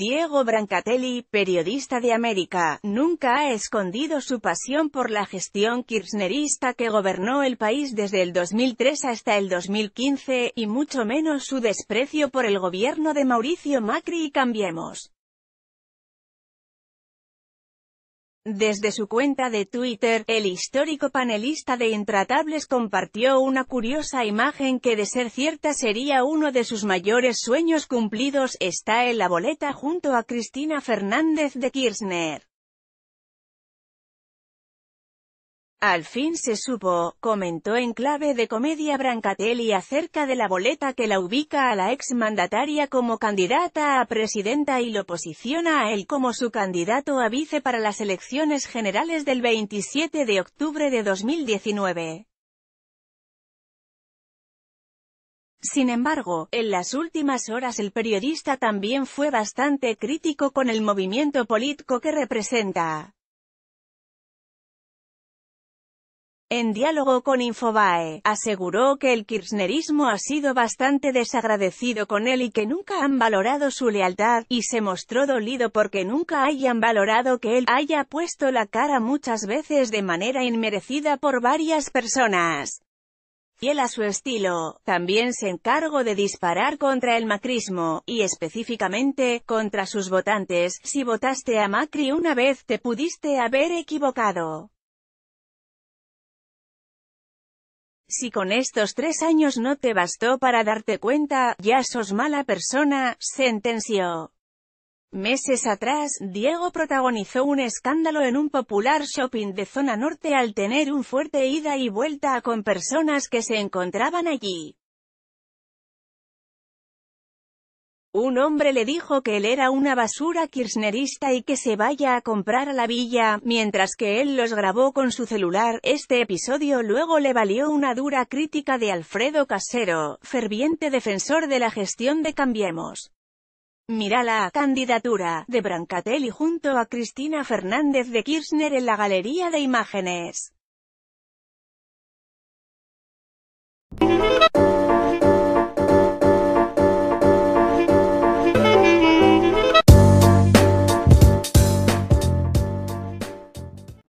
Diego Brancatelli, periodista de América, nunca ha escondido su pasión por la gestión kirchnerista que gobernó el país desde el 2003 hasta el 2015, y mucho menos su desprecio por el gobierno de Mauricio Macri y Cambiemos. Desde su cuenta de Twitter, el histórico panelista de Intratables compartió una curiosa imagen que de ser cierta sería uno de sus mayores sueños cumplidos, está en la boleta junto a Cristina Fernández de Kirchner. Al fin se supo, comentó en clave de comedia Brancatelli acerca de la boleta que la ubica a la exmandataria como candidata a presidenta y lo posiciona a él como su candidato a vice para las elecciones generales del 27 de octubre de 2019. Sin embargo, en las últimas horas el periodista también fue bastante crítico con el movimiento político que representa. En diálogo con Infobae, aseguró que el kirchnerismo ha sido bastante desagradecido con él y que nunca han valorado su lealtad, y se mostró dolido porque nunca hayan valorado que él haya puesto la cara muchas veces de manera inmerecida por varias personas. Fiel a su estilo, también se encargó de disparar contra el macrismo, y específicamente, contra sus votantes, si votaste a Macri una vez te pudiste haber equivocado. Si con estos tres años no te bastó para darte cuenta, ya sos mala persona, sentenció. Meses atrás, Diego protagonizó un escándalo en un popular shopping de zona norte al tener un fuerte ida y vuelta con personas que se encontraban allí. Un hombre le dijo que él era una basura kirchnerista y que se vaya a comprar a la villa, mientras que él los grabó con su celular. Este episodio luego le valió una dura crítica de Alfredo Casero, ferviente defensor de la gestión de Cambiemos. Mira la candidatura de Brancatelli junto a Cristina Fernández de Kirchner en la Galería de Imágenes.